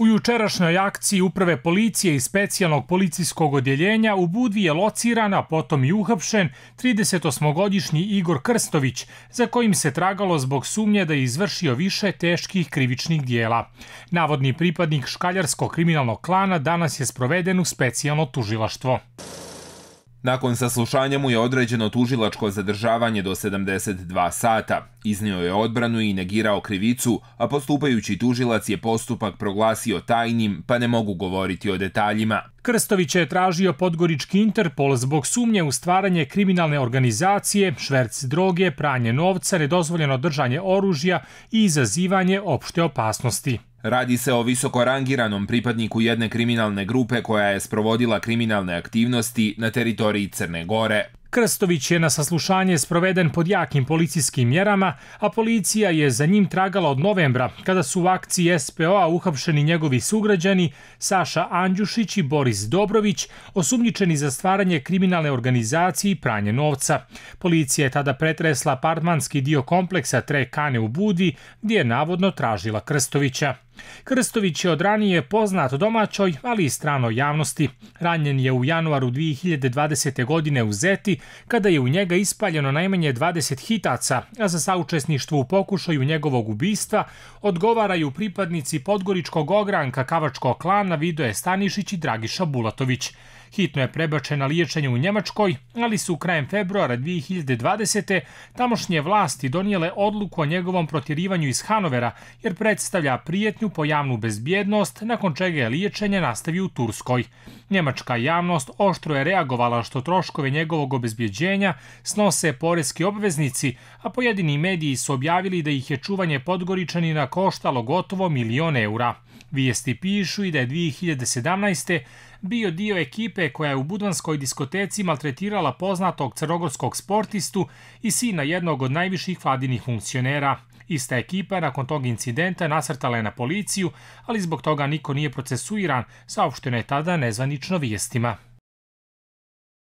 U jučerašnjoj akciji uprave policije i specijalnog policijskog odjeljenja u Budvi je lociran, a potom i uhapšen, 38-godišnji Igor Krstović, za kojim se tragalo zbog sumnje da je izvršio više teških krivičnih dijela. Navodni pripadnik Škaljarskog kriminalnog klana danas je sproveden u specijalno tužilaštvo. Nakon saslušanja mu je određeno tužilačko zadržavanje do 72 sata. Iznio je odbranu i negirao krivicu, a postupajući tužilac je postupak proglasio tajnim, pa ne mogu govoriti o detaljima. Krstović je tražio podgorički Interpol zbog sumnje u stvaranje kriminalne organizacije, šverc droge, pranje novca, nedozvoljeno držanje oružja i izazivanje opšte opasnosti. Radi se o visoko rangiranom pripadniku jedne kriminalne grupe koja je sprovodila kriminalne aktivnosti na teritoriji Crne Gore. Krstović je na saslušanje sproveden pod jakim policijskim mjerama, a policija je za njim tragala od novembra, kada su u akciji SPO-a uhapšeni njegovi sugrađani Saša Andjušić i Boris Dobrović, osumnjičeni za stvaranje kriminalne organizacije i pranje novca. Policija je tada pretresla apartmanski dio kompleksa Tre Kane u Budvi, gdje je navodno tražila Krstovića. Krstović je od poznat domaćoj, ali i stranoj javnosti. Ranjen je u januaru 2020. godine u Zeti, kada je u njega ispaljeno najmanje 20 hitaca, a za saučesništvo u pokušaju njegovog ubistva odgovaraju pripadnici Podgoričkog ogranka Kavačkog klana Vidoje Stanišić i Dragiša Bulatović. Hitno je prebačena liječenje u Njemačkoj, ali su u krajem februara 2020. tamošnje vlasti donijele odluku o njegovom protjerivanju iz Hanovera, jer predstavlja prijetnju po javnu bezbjednost, nakon čega je liječenje nastavio u Turskoj. Njemačka javnost oštro je reagovala što troškove njegovog obezbjeđenja snose porezki obveznici, a pojedini mediji su objavili da ih je čuvanje Podgoričanina koštalo gotovo milijon eura. Vijesti pišu i da je 2017. bio dio ekipe koja je u budvanskoj diskoteci maltretirala poznatog crnogorskog sportistu i sina jednog od najviših vladinih funkcionera. Ista ekipa je nakon tog incidenta nasrtala je na policiju, ali zbog toga niko nije procesuiran, saopšteno je tada nezvanično vijestima.